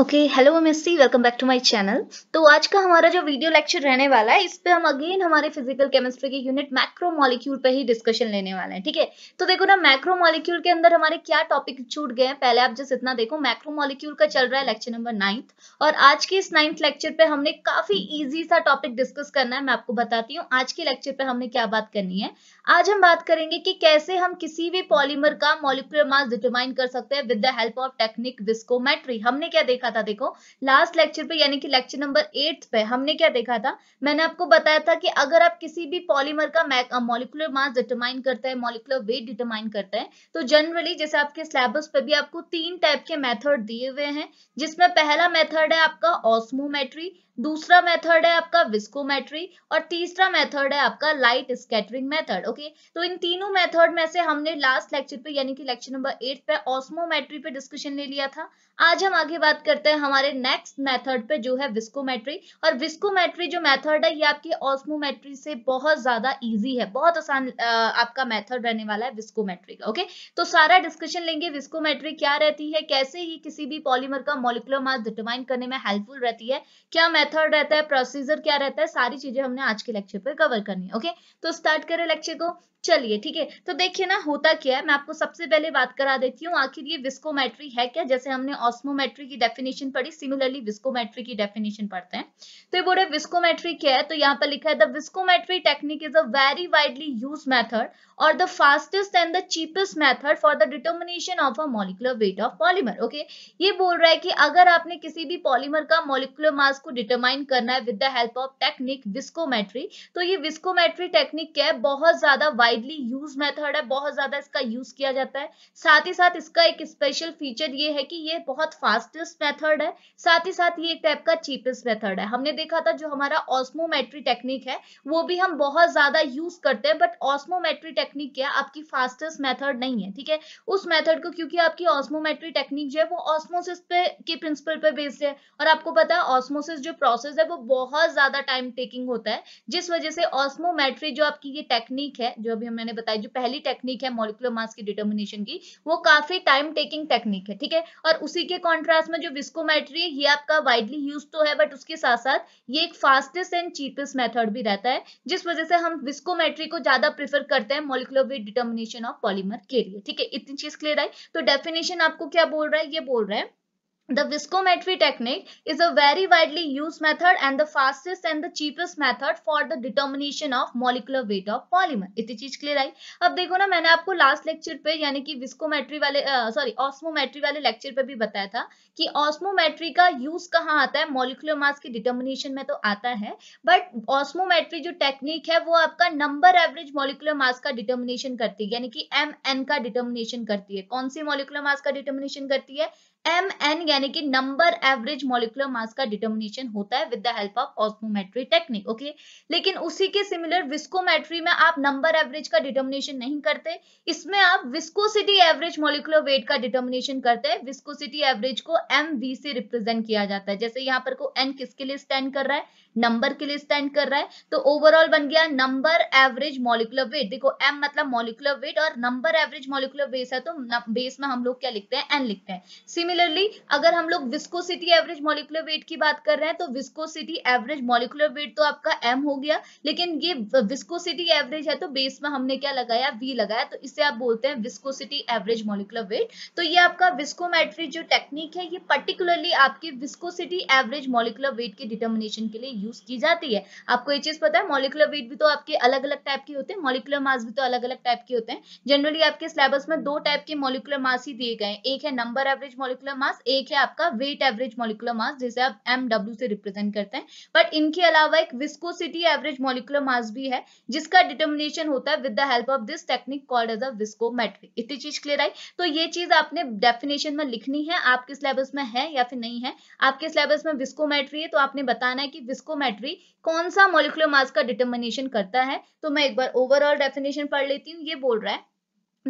Okay hello M S C welcome back to my channel तो आज का हमारा जो वीडियो लेक्चर रहने वाला है इस पे हम अगेन हमारे फिजिकल केमिस्ट्री के यूनिट मैक्रो मॉलिक्यूल पे ही डिस्कशन लेने वाले हैं ठीक है तो देखो ना मैक्रो मॉलिक्यूल के अंदर हमारे क्या टॉपिक छूट गए पहले आप जस्ट इतना देखो मैक्रो मॉलिक्यूल का चल रहा है लेक्चर नंबर नाइन्थ और आज के इस नाइन्थ लेक्चर पे हमने काफी ईजी सा टॉपिक डिस्कस करना है मैं आपको बताती हूँ आज के लेक्चर पे हमने क्या बात करनी है आज हम बात करेंगे कि कैसे हम किसी भी पॉलीमर का मॉलिकुलर मास डिटरमाइन कर सकते हैं with the help of technique viscometry हमने क्या देखा रखा था देखो लास्ट लेक्चर पे यानी कि लेक्चर नंबर एट पे हमने क्या देखा था मैंने आपको बताया था कि अगर आप किसी भी पॉलीमर का मोलिकुलर मास डिटरमाइन करते हैं मोलिकुलर वेट डिटरमाइन करते हैं तो जनरली जैसे आपके सिलेबस पे भी आपको तीन टाइप के मेथड दिए हुए हैं जिसमें पहला मेथड है आपका ऑस्मोमेट्री दूसरा मेथड है आपका विस्कोमेट्री और तीसरा मेथड है आपका लाइट स्कैटरिंग मेथड ओके तो इन तीनों मेथड में से हमने लास्ट लेक्चर पे यानी कि लेक्चर नंबर एट पे ऑस्मोमेट्री पे डिस्कशन ले लिया था आज हम आगे बात करते हैं हमारे नेक्स्ट मेथड पे जो है विस्कोमेट्री और विस्कोमेट्री जो मेथड है ये आपकी ऑस्मोमेट्री से बहुत ज्यादा इजी है बहुत आसान आपका मेथड रहने वाला है विस्कोमेट्री का ओके तो सारा डिस्कशन लेंगे विस्कोमेट्री क्या रहती है कैसे ही किसी भी पॉलीमर का मोलिकुलर मास डिटरमाइन करने में हेल्पफुल रहती है क्या मैथ मेथड रहता है प्रोसीजर क्या रहता है सारी चीजें हमने आज के लेक्चर पर कवर करनी है ओके तो स्टार्ट करें लेक्चर को चलिए ठीक है तो देखिए ना होता क्या है मैं आपको सबसे पहले बात करा देती हूँ आखिर ये विस्कोमेट्री है क्या जैसे हमने ऑस्मोमेट्री की डेफिनेशन पढ़ी सिमिलरली विस्कोमेट्री की डेफिनेशन पढ़ते हैं तो ये बोले विस्कोमेट्री क्या है तो यहाँ पर लिखा है the viscometry technique is a very widely use method और the fastest and the cheapest method for the determination of a molecular weight of polymer okay ये बोल रहा है कि अगर आपने किसी भी पॉलीमर का मोलिकुलर मास को डिटरमाइन करना है with the help of technique viscometry तो ये विस्कोमेट्री टेक्निक क्या है बहुत ज्यादा वाइडली यूज मेथड है बहुत ज्यादा इसका यूज किया जाता है साथ ही साथ इसका एक स्पेशल फीचर ये है कि ये बहुत फास्टेस्ट मेथड है साथ ही साथ ये एक टाइप का चीपेस्ट मेथड है हमने देखा था जो हमारा ऑस्मोमेट्री टेक्निक है वो भी हम बहुत ज्यादा यूज करते हैं बट ऑस्मोमेट्री टेक्निक क्या आपकी फास्टेस्ट मेथड नहीं है ठीक है उस मेथड को क्योंकि आपकी ऑस्मोमेट्री टेक्निक जो है वो ऑस्मोसिस पे के प्रिंसिपल पे बेस्ड है और आपको पता है ऑस्मोसिस जो प्रोसेस है वो बहुत ज्यादा टाइम टेकिंग होता है जिस वजह से ऑस्मोमेट्री जो आपकी ये टेक्निक है जो अभी मैंने बताया जो पहली टेक्निक है मोलिकुलर मास की डिटर्मिनेशन की वो काफी टाइम टेकिंग टेक्निक है ठीक है और उसी के कॉन्ट्रास्ट में जो विस्कोमेट्री है ये आपका वाइडली यूज तो है बट उसके साथ साथ ये एक फास्टेस्ट एंड चीपेस्ट मेथड भी रहता है जिस वजह से हम विस्कोमेट्री को ज्यादा प्रिफर करते हैं molecular weight determination of polymer के लिए ठीक है इतनी चीज क्लियर आई तो डेफिनेशन आपको क्या बोल रहा है ये बोल रहा है The viscometry technique is a very widely used method and the fastest and the cheapest method for the determination of molecular weight of polymer. इतनी चीज क्लियर आई अब देखो ना मैंने आपको लास्ट लेक्चर पे यानी कि विस्कोमेट्री वाले सॉरी ऑस्मोमेट्री वाले लेक्चर पे भी बताया था कि ऑस्मोमेट्री का यूज कहाँ आता है मोलिकुलर मास के डिटर्मिनेशन में तो आता है बट ऑस्मोमेट्री जो टेक्निक है वो आपका नंबर एवरेज मोलिकुलर मास का डिटर्मिनेशन करती है यानी कि एम एन का डिटर्मिनेशन करती है कौन सी मोलिकुलर मास का डिटर्मिनेशन करती है एम एन यानी कि नंबर एवरेज मोलिकुलर मास का डिटर्मिनेशन होता है with the help of osmometry technique okay लेकिन उसी के सिमिलर विस्कोमेट्री में आप नंबर एवरेज का डिटर्मिनेशन नहीं करते इसमें आप विस्कोसिटी एवरेज मोलिकुलर वेट का डिटर्मिनेशन करते हैं विस्कोसिटी एवरेज को एम वी से रिप्रेजेंट किया जाता है जैसे यहाँ पर को एन किसके लिए स्टैंड कर रहा है नंबर के लिए स्टैंड कर रहा है तो ओवरऑल बन गया नंबर एवरेज मॉलिकुलर वेट देखो एम मतलब मॉलिकुलर वेट और नंबर एवरेज मॉलिकुलर बेस है तो बेस में हम लोग क्या लिखते हैं एन लिखते हैं सिमिलरली अगर हम लोग विस्कोसिटी एवरेज मॉलिकुलर वेट की बात कर रहे हैं तो विस्कोसिटी एवरेज मॉलिकुलर वेट तो आपका एम हो गया लेकिन ये विस्कोसिटी एवरेज है तो बेस में हमने क्या लगाया वी लगाया तो इसे आप बोलते हैं विस्कोसिटी एवरेज मॉलिकुलर वेट तो ये आपका विस्कोमेट्री जो टेक्निक है ये पर्टिकुलरली आपके विस्कोसिटी एवरेज मॉलिकुलर वेट के डिटर्मिनेशन के लिए यूज की जाती है आपको ये चीज पता है मोलिकुलर वेट भी तो आपके अलग अलग टाइप के होते हैं मोलिकुलर मास भी तो अलग अलग टाइप के होते हैं जनरली आपके सिलेबस में दो टाइप के मोलिकुलर मास ही दिए गए एक है नंबर एवरेज मोलिकुलर मास एक है आपका वेट एवरेज मोलिकुलर मास जिसे आप एम से रिप्रेजेंट करते हैं बट इनके अलावा एक विस्कोसिटी एवरेज मोलिकुलर मास भी है जिसका डिटर्मिनेशन होता है with the help of this technique called as a viscometric इतनी चीज क्लियर आई तो ये चीज आपने डेफिनेशन में लिखनी है आपके सिलेबस में है या फिर नहीं है आपके सिलेबस में विस्कोमेट्री है तो आपने बताना है कि विस्को स्टोइकोमेट्री कौन सा मोलिकुलर मास का डिटर्मिनेशन करता है तो मैं एक बार ओवरऑल डेफिनेशन पढ़ लेती हूँ ये बोल रहा है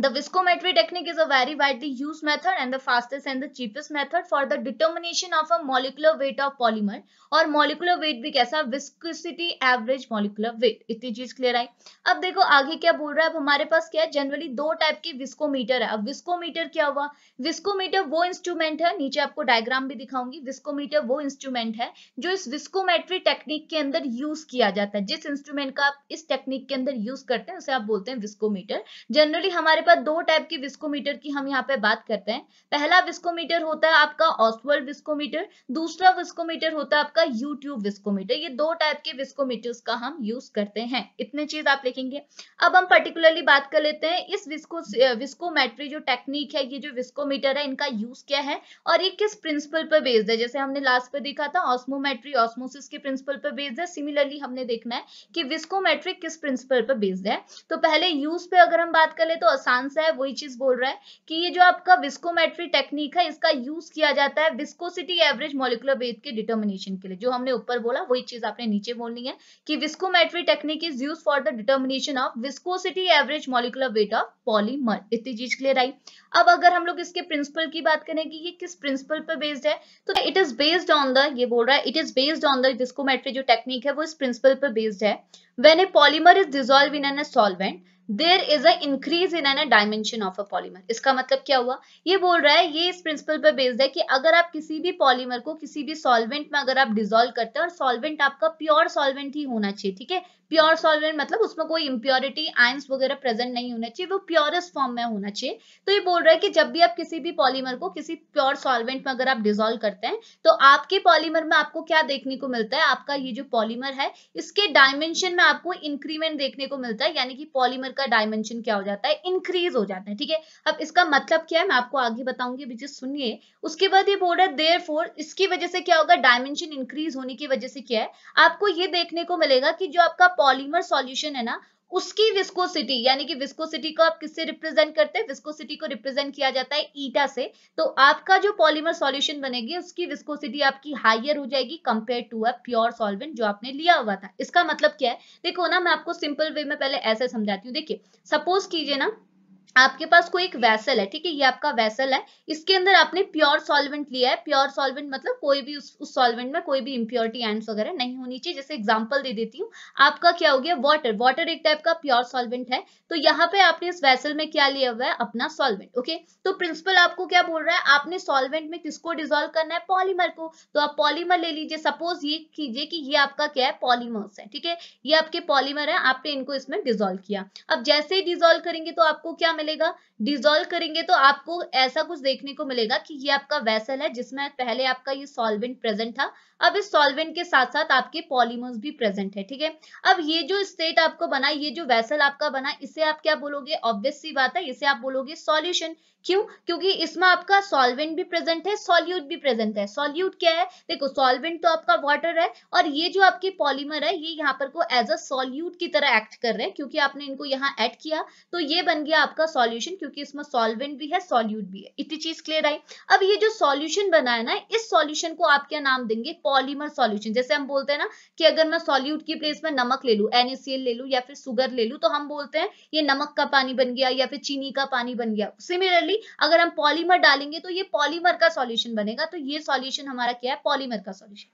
The viscometry technique is a very widely used method and the fastest and the cheapest method for the determination of a molecular weight of polymer और molecular weight भी कैसा viscosity average molecular weight इतनी चीज clear I अब देखो आगे क्या बोल रहा है अब हमारे पास क्या है जनरली दो टाइप की विस्कोमीटर है अब विस्कोमीटर क्या हुआ विस्कोमीटर वो इंस्ट्रूमेंट है नीचे आपको डायग्राम भी दिखाऊंगी विस्कोमीटर वो इंस्ट्रूमेंट है जो इस विस्कोमेट्री टेक्निक के अंदर यूज किया जाता है जिस इंस्ट्रूमेंट का आप इस टेक्निक के अंदर यूज करते हैं उसे आप बोलते हैं विस्कोमीटर जनरली हमारे पास दो टाइप के विस्कोमीटर की हम यहाँ पे बात करते हैं पहला विस्कोमीटर होता है आपका ऑस्वर्ड विस्कोमीटर दूसरा विस्कोमीटर होता है आपका यूट्यूब विस्कोमीटर ये दो टाइप के विस्कोमीटर का हम यूज करते हैं इतने चीज आप लिखेंगे अब हम पर्टिकुलरली बात कर लेते हैं इस विस्को विस्कोमेट्री जो टेक्निक है ये जो विस्कोमीटर है इनका यूज क्या है और ये किस प्रिंसिपल पर बेस्ड है जैसे हमने लास्ट पर देखा था ऑस्मोमेट्री ऑस्मोसिस के प्रिंसिपल पर बेस्ड है सिमिलरली हमने देखना है कि विस्कोमेट्रिक किस प्रिंसिपल पर बेस्ड है तो पहले यूज पे अगर हम बात कर ले तो आसान आंसर है वही चीज बोल रहा है कि ये जो आपका विस्कोमेट्री टेक्निक है इसका यूज किया जाता है विस्कोसिटी एवरेज मोलिकुलर वेट के डिटर्मिनेशन के लिए जो हमने ऊपर बोला वही चीज आपने नीचे बोलनी है कि viscometry technique is use for the determination of viscosity average molecular weight of polymer इतनी चीज क्लियर आई अब अगर हम लोग इसके प्रिंसिपल की बात करें कि ये किस प्रिंसिपल पर बेस्ड है तो it is based on the ये बोल रहा है it is based on the viscometry जो टेक्निक है वो इस प्रिंसिपल पर बेस्ड है when a polymer is dissolve in an a solvent there is a increase in an dimension of a polymer इसका मतलब क्या हुआ ये बोल रहा है ये इस प्रिंसिपल पर बेस्ड है कि अगर आप किसी भी पॉलीमर को किसी भी सॉल्वेंट में अगर आप डिजोल्व करते हैं और सॉल्वेंट आपका प्योर सॉल्वेंट ही होना चाहिए ठीक है प्योर सॉल्वेंट मतलब उसमें कोई इम्प्योरिटी आयंस वगैरह प्रेजेंट नहीं होना चाहिए वो प्योरेस्ट फॉर्म में होना चाहिए तो ये बोल रहा है कि जब भी आप किसी भी पॉलीमर को किसी प्योर सॉल्वेंट में अगर आप डिजोल्व करते हैं तो आपके पॉलीमर में आपको क्या देखने को मिलता है आपका ये जो पॉलीमर है इसके डायमेंशन में आपको इंक्रीमेंट देखने को मिलता है यानी कि पॉलीमर का डायमेंशन क्या हो जाता है इंक्रीज हो जाता है ठीक है अब इसका मतलब क्या है मैं आपको आगे बताऊंगी बीच सुनिए उसके बाद ये बोल रहा है फोर इसकी वजह से क्या होगा डायमेंशन इंक्रीज होने की वजह से क्या है आपको ये देखने को मिलेगा कि जो आपका पॉलीमर सॉल्यूशन है ना उसकी विस्कोसिटी यानी कि विस्कोसिटी को आप किससे रिप्रेजेंट करते हैं विस्कोसिटी को रिप्रेजेंट किया जाता है ईटा से तो आपका जो पॉलीमर सॉल्यूशन बनेगी उसकी विस्कोसिटी आपकी हायर हो जाएगी compare to a pure solvent जो आपने लिया हुआ था इसका मतलब क्या है देखो ना मैं आपको सिंपल वे में पहले ऐसे समझाती हूँ देखिए सपोज कीजिए ना आपके पास कोई एक वैसल है ठीक है ये आपका वैसल है इसके अंदर आपने प्योर सॉल्वेंट लिया है प्योर सॉल्वेंट मतलब कोई भी उस, उस सॉल्वेंट में कोई भी इम्प्योरिटी एंड्स वगैरह नहीं होनी चाहिए जैसे एग्जांपल दे देती हूँ आपका क्या हो गया वाटर वाटर एक टाइप का प्योर सॉल्वेंट है तो यहाँ पे आपने इस वैसल में क्या लिया हुआ है अपना सॉल्वेंट ओके तो प्रिंसिपल आपको क्या बोल रहा है आपने सॉल्वेंट में किसको डिजोल्व करना है पॉलीमर को तो आप पॉलीमर ले लीजिए सपोज ये कीजिए कि ये आपका क्या है पॉलीमर्स है ठीक है ये आपके पॉलीमर है आपने इनको इसमें डिजोल्व किया अब जैसे ही डिजोल्व करेंगे तो आपको क्या मिलेगा डिजोल्व करेंगे तो आपको ऐसा कुछ देखने को मिलेगा कि ये आपका वेसल है जिसमें पहले आपका ये सॉल्वेंट प्रेजेंट था अब इस सॉल्वेंट के साथ साथ आपके पॉलीमर्स भी प्रेजेंट है ठीक है अब ये जो स्टेट आपको बना ये जो वेसल आपका बना इसे आप क्या बोलोगे ऑब्वियस सी बात है इसे आप बोलोगे सॉल्यूशन क्यों क्योंकि इसमें आपका सॉल्वेंट भी प्रेजेंट है सॉल्यूट भी प्रेजेंट है सॉल्यूट क्या है देखो सॉल्वेंट तो आपका वाटर है और ये जो आपके पॉलीमर है ये यहाँ पर को एज अ सॉल्यूट की तरह एक्ट कर रहे हैं क्योंकि आपने इनको यहाँ एड किया तो ये बन गया आपका सॉल्यूशन क्योंकि इसमें सॉल्वेंट भी है सॉल्यूट भी है इतनी चीज क्लियर आई अब ये जो सॉल्यूशन बना है ना इस सॉल्यूशन को आप क्या नाम देंगे पॉलीमर सॉल्यूशन जैसे हम बोलते हैं ना कि अगर मैं सॉल्यूट की प्लेस में नमक ले लू एनएसएल ले लू या फिर सुगर ले लू तो हम बोलते हैं ये नमक का पानी बन गया या फिर चीनी का पानी बन गया सिमिलरली भी अगर हम पॉलीमर डालेंगे तो ये पॉलीमर का सॉल्यूशन बनेगा तो ये सॉल्यूशन हमारा क्या है पॉलीमर का सॉल्यूशन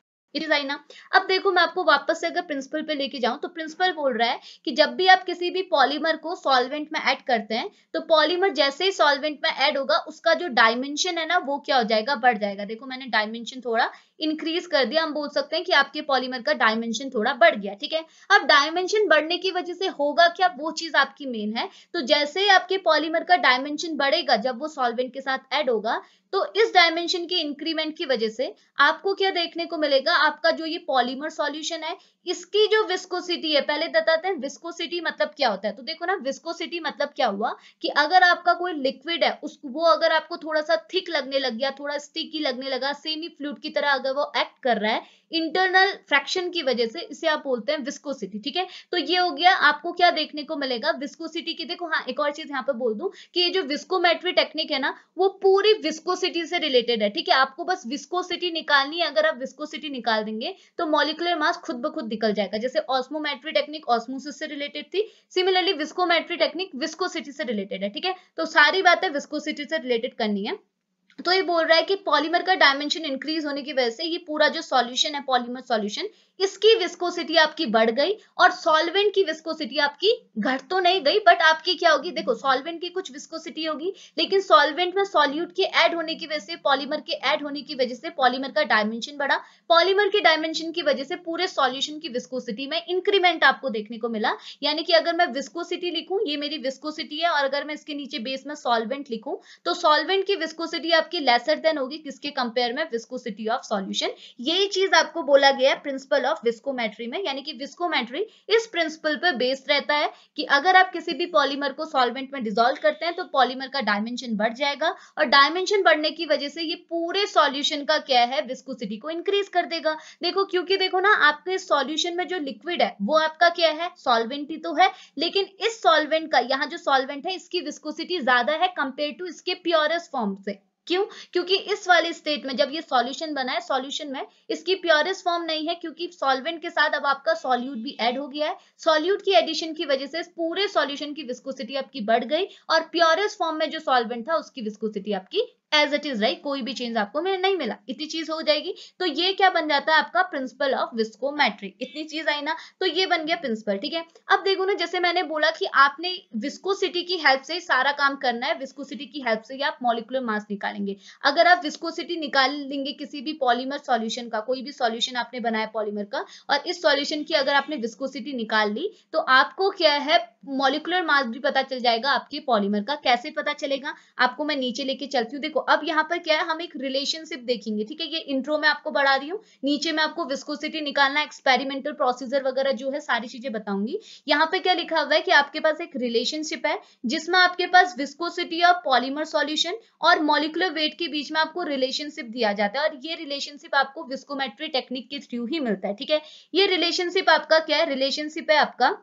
ना अब देखो मैं आपको वापस से अगर प्रिंसिपल पे लेके जाऊं तो प्रिंसिपल बोल रहा है कि जब भी आप किसी भी पॉलीमर को सॉल्वेंट में ऐड करते हैं तो पॉलीमर जैसे ही सॉल्वेंट में ऐड होगा उसका जो डायमेंशन है ना वो क्या हो जाएगा बढ़ जाएगा देखो मैंने डायमेंशन थोड़ा इंक्रीज कर दिया हम बोल सकते हैं कि आपके पॉलीमर का डायमेंशन थोड़ा बढ़ गया ठीक है अब डायमेंशन बढ़ने की वजह से होगा क्या वो चीज आपकी मेन है तो जैसे आपके पॉलीमर का डायमेंशन बढ़ेगा जब वो सॉल्वेंट के साथ एड होगा तो इस डायमेंशन के इंक्रीमेंट की वजह से आपको क्या देखने को मिलेगा आपका जो ये पॉलीमर सॉल्यूशन है इसकी जो विस्कोसिटी है पहले बताते हैं विस्कोसिटी मतलब क्या होता है तो देखो ना विस्कोसिटी मतलब क्या हुआ कि अगर आपका कोई लिक्विड है उस वो अगर आपको थोड़ा सा थिक लगने लग गया थोड़ा स्टिकी लगने लगा सेमी फ्लूड की तरह अगर वो एक्ट कर रहा है इंटरनल फ्रैक्शन की वजह से इसे आप बोलते हैं विस्कोसिटी ठीक है तो ये हो गया आपको क्या देखने को मिलेगा विस्कोसिटी की देखो हाँ एक और चीज यहाँ पे बोल दू कि ये जो विस्कोमेट्री टेक्निक है ना वो पूरी विस्कोसिटी से रिलेटेड है ठीक है आपको बस विस्कोसिटी निकालनी है अगर आप विस्कोसिटी निकाल देंगे तो मॉलिकुलर मास खुद ब खुद निकल जाएगा जैसे ऑस्मोमेट्री टेक्निक ऑस्मोसिस से रिलेटेड थी सिमिलरली विस्कोमेट्री टेक्निक विस्कोसिटी से रिलेटेड है ठीक है तो सारी बातें विस्कोसिटी से रिलेटेड करनी है तो ये बोल रहा है कि पॉलीमर का डायमेंशन इंक्रीज होने की वजह से ये पूरा जो सॉल्यूशन है पॉलीमर सॉल्यूशन इसकी विस्कोसिटी आपकी बढ़ गई और सॉल्वेंट की विस्कोसिटी आपकी घट तो नहीं गई बट आपकी क्या होगी देखो सॉल्वेंट की कुछ विस्कोसिटी होगी लेकिन सॉल्वेंट में सॉल्यूट के ऐड होने की वजह से पॉलीमर के ऐड होने की वजह से पॉलीमर का डायमेंशन बढ़ा पॉलीमर के डायमेंशन की वजह से पूरे सॉल्यूशन की विस्कोसिटी में इंक्रीमेंट आपको देखने को मिला यानी कि अगर मैं विस्कोसिटी लिखूं ये मेरी विस्कोसिटी है और अगर मैं इसके नीचे बेस में सॉल्वेंट लिखूं तो सॉल्वेंट की विस्कोसिटी आपकी लेसर देन होगी किसके कंपेयर में विस्कोसिटी ऑफ सॉल्यूशन यही चीज आपको बोला गया प्रिंसिपल प्रिंसिपल ऑफ विस्कोमेट्री में यानी कि विस्कोमेट्री इस प्रिंसिपल पर बेस्ड रहता है कि अगर आप किसी भी पॉलीमर को सॉल्वेंट में डिजोल्व करते हैं तो पॉलीमर का डायमेंशन बढ़ जाएगा और डायमेंशन बढ़ने की वजह से ये पूरे सॉल्यूशन का क्या है विस्कोसिटी को इंक्रीज कर देगा देखो क्योंकि देखो ना आपके सॉल्यूशन में जो लिक्विड है वो आपका क्या है सॉल्वेंट ही तो है लेकिन इस सॉल्वेंट का यहाँ जो सॉल्वेंट है इसकी विस्कोसिटी ज्यादा है कंपेयर टू इसके प्योरेस्ट फॉर्म से क्यों क्योंकि इस वाले स्टेट में जब ये सॉल्यूशन बना है सॉल्यूशन में इसकी प्योरेस्ट फॉर्म नहीं है क्योंकि सॉल्वेंट के साथ अब आपका सॉल्यूट भी ऐड हो गया है सॉल्यूट की एडिशन की वजह से पूरे सॉल्यूशन की विस्कोसिटी आपकी बढ़ गई और प्योरेस्ट फॉर्म में जो सॉल्वेंट था उसकी विस्कोसिटी आपकी एज इट इज राइट कोई भी चेंज आपको नहीं मिला इतनी चीज हो जाएगी तो ये क्या बन जाता है आपका प्रिंसिपल ऑफ विस्कोमेट्रिक इतनी चीज आई ना तो ये बन गया प्रिंसिपल ठीक है अब देखो ना जैसे मैंने बोला कि आपने विस्कोसिटी की हेल्प से सारा काम करना है विस्कोसिटी की हेल्प से आप मॉलिकुलर मास निकालेंगे अगर आप विस्कोसिटी निकाल लेंगे किसी भी पॉलीमर सॉल्यूशन का कोई भी सॉल्यूशन आपने बनाया पॉलीमर का और इस सॉल्यूशन की अगर आपने विस्कोसिटी निकाल ली तो आपको क्या है मॉलिकुलर मास भी पता चल जाएगा आपके पॉलीमर का कैसे पता चलेगा आपको मैं नीचे लेके चलती हूँ देखो अब यहाँ पर क्या है हम एक रिलेशनशिप देखेंगे ठीक है ये इंट्रो में आपको बढ़ा रही हूँ नीचे में आपको विस्कोसिटी निकालना एक्सपेरिमेंटल प्रोसीजर वगैरह जो है सारी चीजें बताऊंगी यहाँ पे क्या लिखा हुआ है कि आपके पास एक रिलेशनशिप है जिसमें आपके पास विस्कोसिटी और पॉलीमर सॉल्यूशन और मोलिकुलर वेट के बीच में आपको रिलेशनशिप दिया जाता है और ये रिलेशनशिप आपको विस्कोमेट्री टेक्निक के थ्रू ही मिलता है ठीक है ये रिलेशनशिप आपका क्या है रिलेशनशिप है आपका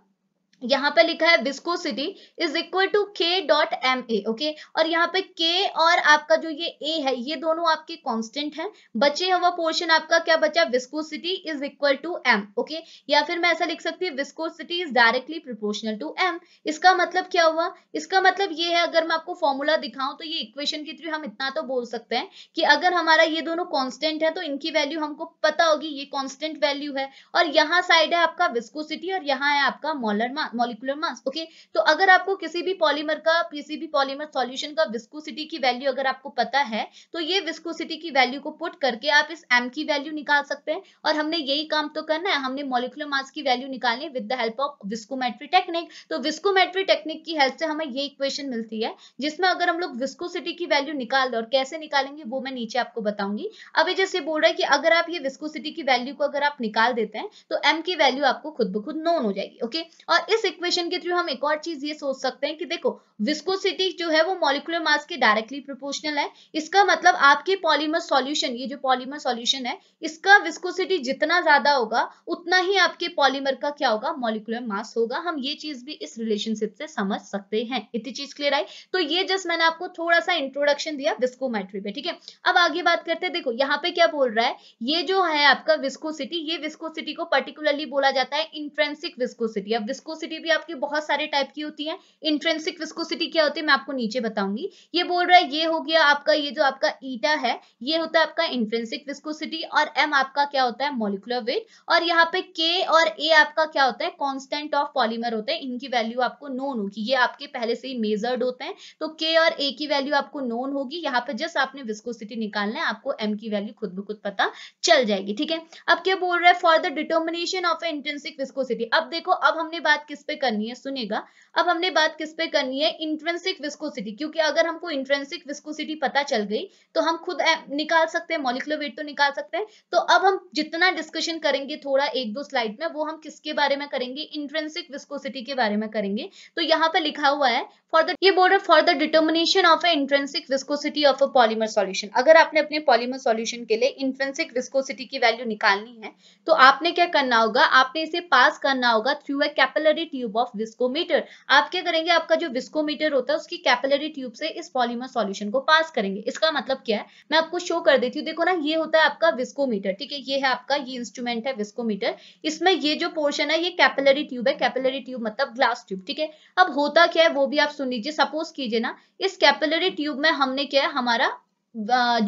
यहाँ पर लिखा है viscosity is equal to K dot M a okay और यहाँ पे के और आपका जो ये ए है ये दोनों आपके कांस्टेंट हैं बचे हुआ पोर्शन आपका क्या बचा viscosity is equal to M okay या फिर मैं ऐसा लिख सकती हूँ viscosity is directly proportional to M इसका मतलब क्या हुआ इसका मतलब ये है अगर मैं आपको फॉर्मूला दिखाऊं तो ये इक्वेशन के थ्रू हम इतना तो बोल सकते हैं कि अगर हमारा ये दोनों कॉन्स्टेंट है तो इनकी वैल्यू हमको पता होगी ये कॉन्स्टेंट वैल्यू है और यहाँ साइड है आपका विस्कोसिटी और यहाँ है आपका मॉलर मास मॉलिकुलर मास ओके तो अगर आपको किसी भी पॉलीमर का किसी भी पॉलीमर सॉल्यूशन का विस्कोसिटी की वैल्यू अगर आपको पता है तो ये विस्कोसिटी की वैल्यू को पुट करके आप इस एम की वैल्यू निकाल सकते हैं और हमने यही काम तो करना है हमने मॉलिकुलर मास की वैल्यू निकालनी with the help of viscometry technique तो विस्कोमेट्री टेक्निक की हेल्प से हमें ये इक्वेशन मिलती है जिसमें अगर हम लोग विस्कोसिटी की वैल्यू निकाल और कैसे निकालेंगे वो मैं नीचे आपको बताऊंगी अभी जैसे बोल रहा है कि अगर आप ये विस्कोसिटी की वैल्यू को अगर आप निकाल देते हैं तो एम की वैल्यू आपको खुद ब खुद नोन हो जाएगी ओके और इस इस इक्वेशन के थ्रू हम एक और चीज ये सोच सकते हैं कि देखो विस्कोसिटी जो है वो मॉलिकुलर मास के डायरेक्टली प्रोपोर्शनल है इसका मतलब आपके पॉलीमर सॉल्यूशन ये जो पॉलीमर सॉल्यूशन है इसका विस्कोसिटी जितना ज्यादा होगा उतना ही आपके पॉलीमर का क्या होगा मॉलिकुलर मास होगा हम ये चीज भी इस रिलेशनशिप से समझ सकते हैं इतनी चीज क्लियर आई तो ये जस्ट मैंने आपको थोड़ा सा इंट्रोडक्शन दिया विस्कोमेट्री पे ठीक है अब आगे बात करते हैं देखो यहाँ पे क्या बोल रहा है ये जो है आपका विस्कोसिटी ये विस्कोसिटी को पर्टिकुलरली बोला जाता है इंट्रेंसिक विस्कोसिटी अब विस्कोसिटी विस्कोसिटी भी आपकी बहुत सारे टाइप की होती है इंट्रेंसिक विस्कोसिटी क्या होती है मैं आपको नीचे बताऊंगी ये बोल रहा है ये हो गया आपका ये जो आपका ईटा है ये होता है आपका इंट्रेंसिक विस्कोसिटी और एम आपका क्या होता है मोलिकुलर वेट और यहाँ पे के और ए आपका क्या होता है कॉन्स्टेंट ऑफ पॉलीमर होता है इनकी वैल्यू आपको नोन होगी ये आपके पहले से ही मेजर्ड होते हैं तो के और ए की वैल्यू आपको नोन होगी यहाँ पे जस्ट आपने विस्कोसिटी निकालना है आपको एम की वैल्यू खुद ब खुद पता चल जाएगी ठीक है अब क्या बोल रहा है for the determination of intrinsic viscosity अब देखो अब हमने बात किस किस पे करनी है सुनेगा अब हमने बात किस पे करनी है इंट्रेंसिक विस्कोसिटी क्योंकि अगर हमको इंट्रेंसिक विस्कोसिटी पता चल गई तो हम खुद निकाल सकते हैं मोलिकुलर वेट तो निकाल सकते हैं तो अब हम जितना डिस्कशन करेंगे थोड़ा एक दो स्लाइड में वो हम किसके बारे में करेंगे इंट्रेंसिक विस्कोसिटी के बारे में करेंगे तो यहाँ पर लिखा हुआ है फॉर द ये board for the determination of a intrinsic viscosity of a polymer solution अगर आपने अपने पॉलीमर सोल्यूशन के लिए इंट्रेंसिक विस्कोसिटी की वैल्यू निकालनी है तो आपने क्या करना होगा आपने इसे पास करना होगा through a capillary capillary tube of viscometer आप क्या करेंगे आपका जो विस्कोमीटर होता है उसकी कैपिलरी ट्यूब से इस पॉलीमर सॉल्यूशन को पास करेंगे इसका मतलब क्या है मैं आपको शो कर देती हूँ देखो ना ये होता है आपका विस्कोमीटर ठीक है ये है आपका ये इंस्ट्रूमेंट है विस्कोमीटर इसमें ये जो पोर्शन है ये कैपिलरी ट्यूब है कैपिलरी ट्यूब मतलब ग्लास ट्यूब ठीक है अब होता क्या है वो भी आप सुन लीजिए सपोज कीजिए ना इस कैपिलरी ट्यूब में हमने क्या है हमारा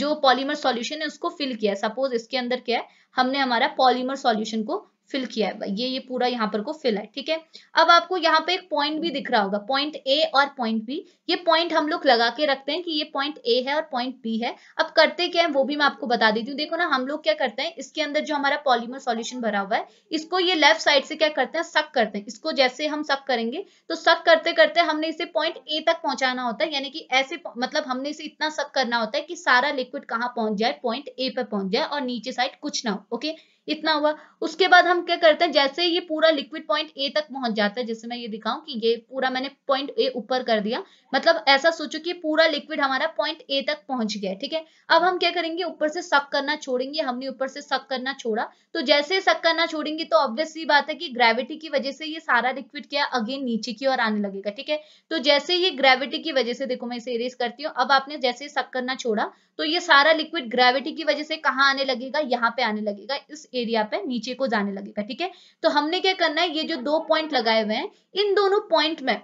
जो पॉलीमर सॉल्यूशन है उसको फिल किया सपोज इसके अंदर क्या है हमने हमारा पॉलीमर सॉल्यूशन को फिल किया है ये ये पूरा यहाँ पर को फिल है ठीक है अब आपको यहाँ पे एक पॉइंट भी दिख रहा होगा पॉइंट ए और पॉइंट बी ये पॉइंट हम लोग लगा के रखते हैं कि ये पॉइंट ए है और पॉइंट बी है अब करते क्या है वो भी मैं आपको बता देती हूँ देखो ना हम लोग क्या करते हैं इसके अंदर जो हमारा पॉलीमर सोल्यूशन भरा हुआ है इसको ये लेफ्ट साइड से क्या करते हैं सक करते हैं इसको जैसे हम सक करेंगे तो सक करते करते हमने इसे पॉइंट ए तक पहुंचाना होता है यानी कि ऐसे मतलब हमने इसे इतना सक करना होता है कि सारा लिक्विड कहाँ पहुंच जाए पॉइंट ए पर पहुंच जाए और नीचे साइड कुछ ना हो ओके इतना हुआ उसके बाद हम क्या करते हैं जैसे ये पूरा लिक्विड पॉइंट ए तक पहुंच जाता है जैसे मैं ये दिखाऊं कि ये पूरा मैंने पॉइंट ए ऊपर कर दिया मतलब ऐसा सोचो कि पूरा लिक्विड हमारा पॉइंट ए तक पहुंच गया ठीक है अब हम क्या करेंगे ऊपर से सक करना छोड़ेंगे हमने ऊपर से सक करना छोड़ा तो जैसे सक करना छोड़ेंगे तो ऑब्वियसली बात है कि ग्रेविटी की वजह से ये सारा लिक्विड क्या अगेन नीचे की ओर आने लगेगा ठीक है तो जैसे ये ग्रेविटी की वजह से देखो मैं इसे इरेज करती हूँ अब आपने जैसे सक करना छोड़ा तो ये सारा लिक्विड ग्रेविटी की वजह से कहाँ आने लगेगा यहाँ पे आने लगेगा इस एरिया पे नीचे को जाने लगेगा ठीक है तो हमने क्या करना है ये जो दो पॉइंट लगाए हुए हैं इन दोनों पॉइंट में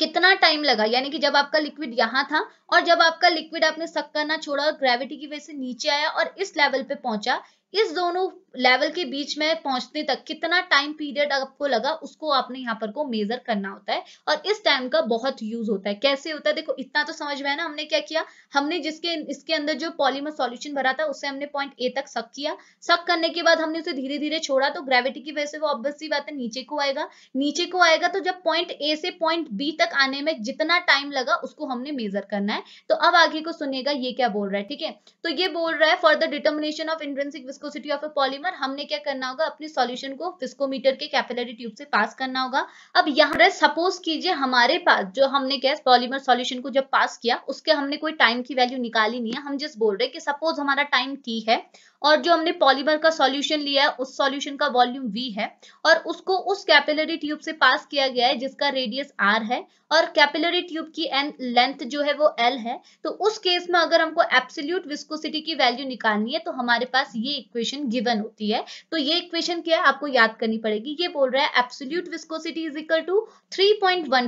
कितना टाइम लगा यानी कि जब आपका लिक्विड यहाँ था और जब आपका लिक्विड आपने सक करना छोड़ा और ग्रेविटी की वजह से नीचे आया और इस लेवल पे पहुंचा इस दोनों लेवल के बीच में पहुंचने तक कितना टाइम पीरियड आपको लगा उसको आपने यहाँ पर को मेजर करना होता है और इस टाइम का बहुत यूज होता है कैसे होता है देखो इतना तो समझ में है ना हमने क्या किया हमने जिसके इसके अंदर जो पॉलीमर सॉल्यूशन भरा था उसे हमने पॉइंट ए तक सक किया सक करने के बाद हमने उसे धीरे धीरे छोड़ा तो ग्रेविटी की वजह से वो ऑब्वियसली बात है नीचे को आएगा नीचे को आएगा तो जब पॉइंट ए से पॉइंट बी तक आने में जितना टाइम लगा उसको हमने मेजर करना है तो अब आगे को सुनेगा ये क्या बोल रहा है ठीक है तो ये बोल रहा है for the determination of intrinsic viscosity of a polymer हमने क्या करना होगा अपने सॉल्यूशन को विस्कोमीटर के कैपिलरी ट्यूब से पास करना होगा अब यहाँ सपोज कीजिए हमारे पास जो हमने क्या पॉलीमर सॉल्यूशन को जब पास किया उसके हमने कोई टाइम की वैल्यू निकाली नहीं है हम जस्ट बोल रहे कि सपोज हमारा टाइम टी है और जो हमने पॉलीमर का सॉल्यूशन लिया है उस सॉल्यूशन का वॉल्यूम वी है और उसको उस कैपिलरी ट्यूब से पास किया गया है जिसका रेडियस आर है और कैपिलरी ट्यूब की एन लेंथ जो है वो एल है तो उस केस में अगर हमको एप्सोल्यूट विस्कोसिटी की वैल्यू निकालनी है तो हमारे पास ये इक्वेशन गिवन होती है तो ये इक्वेशन क्या है आपको याद करनी पड़ेगी ये बोल रहा है absolute viscosity is equal to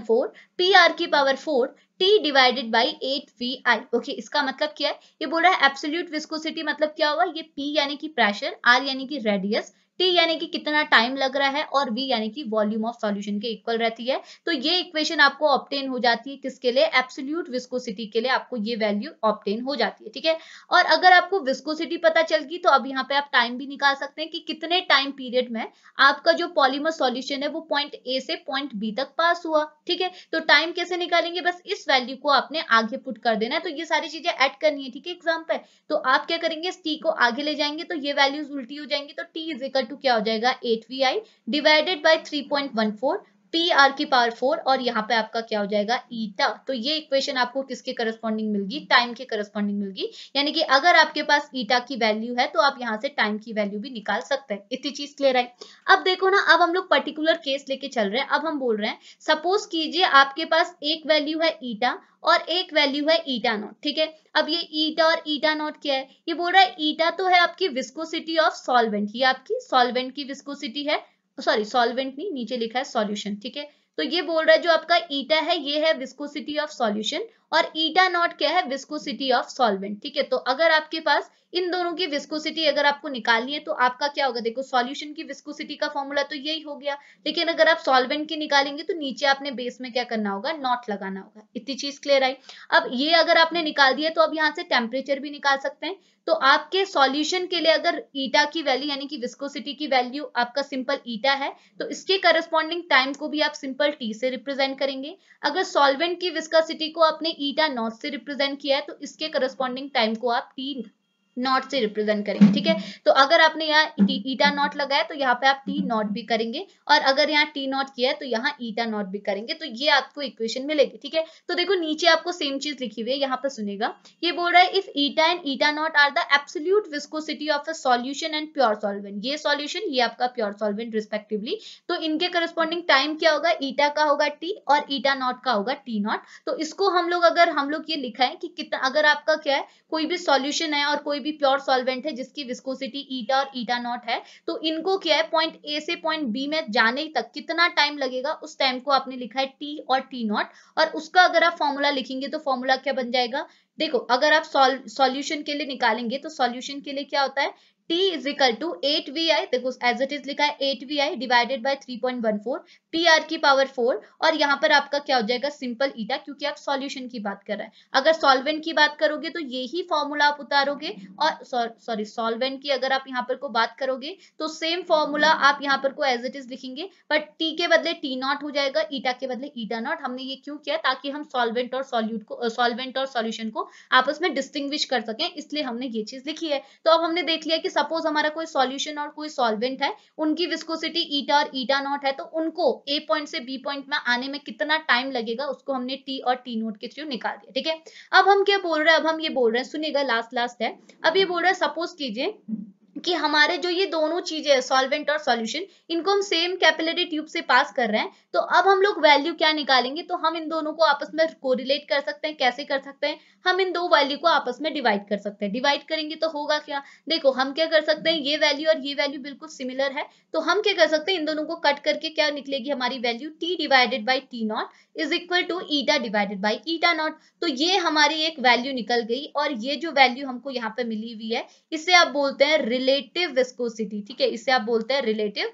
four P R की power four T divided by eight V I okay इसका मतलब क्या है ये बोल रहा है एब्सोल्यूट विस्कोसिटी मतलब क्या हुआ ये पी यानी कि प्रेशर आर यानी कि रेडियस टी यानी कि कितना टाइम लग रहा है और वी यानी कि वॉल्यूम ऑफ सॉल्यूशन के इक्वल रहती है तो ये इक्वेशन आपको ऑप्टेन हो जाती है किसके लिए एब्सोल्यूट विस्कोसिटी के लिए आपको ये वैल्यू ऑप्टेन हो जाती है ठीक है और अगर आपको विस्कोसिटी पता चल गई तो अब यहाँ पे आप टाइम भी निकाल सकते हैं कि कितने टाइम पीरियड में आपका जो पॉलीमर सोल्यूशन है वो पॉइंट ए से पॉइंट बी तक पास हुआ ठीक है तो टाइम कैसे निकालेंगे बस इस वैल्यू को आपने आगे पुट कर देना है तो ये सारी चीजें ऐड करनी है ठीक है एग्जाम्पल तो आप क्या करेंगे इस टी को आगे ले जाएंगे तो ये वैल्यूज उल्टी हो जाएंगी तो टी इज इकल टू क्या हो जाएगा eight V I divided by three point one four P R की पावर फोर और यहाँ पे आपका क्या हो जाएगा ईटा तो ये इक्वेशन आपको किसके करस्पॉन्डिंग मिलगी टाइम के करस्पॉन्डिंग मिलगी यानी कि अगर आपके पास ईटा की वैल्यू है तो आप यहाँ से टाइम की वैल्यू भी निकाल सकते हैं इतनी चीज क्लियर है अब देखो ना अब हम लोग पर्टिकुलर केस लेके चल रहे हैं अब हम बोल रहे हैं सपोज कीजिए आपके पास एक वैल्यू है ईटा और एक वैल्यू है ईटा नॉट ठीक है अब ये ईटा और ईटा नॉट क्या है ये बोल रहा है ईटा तो है आपकी विस्कोसिटी ऑफ सॉल्वेंट ये आपकी सॉल्वेंट की विस्कोसिटी है सॉरी सॉल्वेंट नहीं नीचे लिखा है सॉल्यूशन ठीक है तो ये बोल रहा है जो आपका ईटा है ये है विस्कोसिटी ऑफ सॉल्यूशन और ईटा नॉट क्या है विस्कोसिटी ऑफ सॉल्वेंट ठीक है तो अगर आपके पास इन दोनों की विस्कोसिटी अगर आपको निकालनी है तो आपका क्या होगा देखो सॉल्यूशन की विस्कोसिटी का फॉर्मूला तो यही हो गया लेकिन अगर आप सॉल्वेंट की निकालेंगे तो नीचे आपने बेस में क्या करना होगा नॉट लगाना होगा इतनी चीज क्लियर आई अब ये अगर आपने निकाल दिया तो अब यहाँ से टेम्परेचर भी निकाल सकते हैं तो आपके सॉल्यूशन के लिए अगर ईटा की वैल्यू यानी कि विस्कोसिटी की वैल्यू आपका सिंपल ईटा है तो इसके करस्पॉन्डिंग टाइम को भी आप सिंपल टी से रिप्रेजेंट करेंगे अगर सॉल्वेंट की विस्कोसिटी को आपने ईटा नॉट से रिप्रेजेंट किया है तो इसके करस्पॉन्डिंग टाइम को आप टी नॉट से रिप्रेजेंट करेंगे ठीक है तो अगर आपने यहाँ ईटा नॉट लगाया तो यहाँ पे आप टी नॉट भी करेंगे और अगर यहाँ टी नॉट किया है तो यहाँ ईटा नॉट भी करेंगे तो ये आपको इक्वेशन मिलेगी ठीक है तो देखो नीचे आपको सेम चीज लिखी हुई है यहाँ पर सुनेगा ये बोल रहा है if eta and eta not are the absolute viscosity of a solution and pure solvent ये सॉल्यूशन ये आपका प्योर सॉल्वेंट रिस्पेक्टिवली तो इनके करस्पॉन्डिंग टाइम क्या होगा ईटा का होगा टी और ईटा नॉट का होगा टी नॉट तो इसको हम लोग अगर हम लोग ये लिखा है कि कितना अगर आपका क्या है कोई भी सॉल्यूशन है और कोई भी प्योर सॉल्वेंट है जिसकी विस्कोसिटी ईटा और ईटा नॉट है तो इनको क्या है पॉइंट ए से पॉइंट बी में जाने तक कितना टाइम लगेगा उस टाइम को आपने लिखा है टी और टी नॉट और उसका अगर आप फॉर्मूला लिखेंगे तो फॉर्मूला क्या बन जाएगा देखो अगर आप सॉल्यूशन के लिए निकालेंगे तो सॉल्यूशन के लिए क्या होता है T is equal to 8 vi, देखो as it is लिखा है 8 vi divided by 3.14, three P R की पावर फोर और यहाँ पर आपका क्या हो जाएगा सिंपल ईटा क्योंकि आप सॉल्यूशन की बात कर रहे हैं अगर सॉल्वेंट की बात करोगे तो यही फॉर्मूला आप उतारोगे और सॉरी सॉल्वेंट की अगर आप यहाँ पर को बात करोगे तो सेम फॉर्मूला आप यहाँ पर को एज इट इज लिखेंगे बट टी के बदले टी नॉट हो जाएगा ईटा के बदले ईटा नॉट हमने ये क्यों किया ताकि हम सॉल्वेंट और सॉल्यूट को सॉल्वेंट और सोल्यूशन को आपस में डिस्टिंग्विश कर सकें इसलिए हमने ये चीज लिखी है तो अब हमने देख लिया कि सपोज हमारा कोई सोल्यूशन और कोई सॉल्वेंट है उनकी विस्कोसिटी ईटा और ईटा नॉट है तो उनको ए पॉइंट से बी पॉइंट में आने में कितना टाइम लगेगा उसको हमने टी और टी नोट के थ्रू निकाल दिया ठीक है अब हम क्या बोल रहे हैं अब हम ये बोल रहे हैं सुनिएगा लास्ट लास्ट है अब ये बोल रहे हैं सपोज कीजिए कि हमारे जो ये दोनों चीजें सॉल्वेंट और सॉल्यूशन इनको हम सेम कैपिलरी ट्यूब से पास कर रहे हैं तो अब हम लोग वैल्यू क्या निकालेंगे तो हम इन दोनों को आपस में कोरिलेट कर सकते हैं कैसे कर सकते हैं हम इन दो वैल्यू को आपस में डिवाइड कर सकते हैं डिवाइड करेंगे तो होगा क्या देखो हम क्या कर सकते हैं ये वैल्यू और ये वैल्यू बिल्कुल सिमिलर है तो हम क्या कर सकते हैं इन दोनों को कट करके क्या निकलेगी हमारी value T divided by T not is equal to eta divided by eta not तो ये हमारी एक वैल्यू निकल गई और ये जो वैल्यू हमको यहाँ पे मिली हुई है इसे आप बोलते हैं रिले रिलेटिव विस्कोसिटी ठीक है इसे आप बोलते हैं रिलेटिव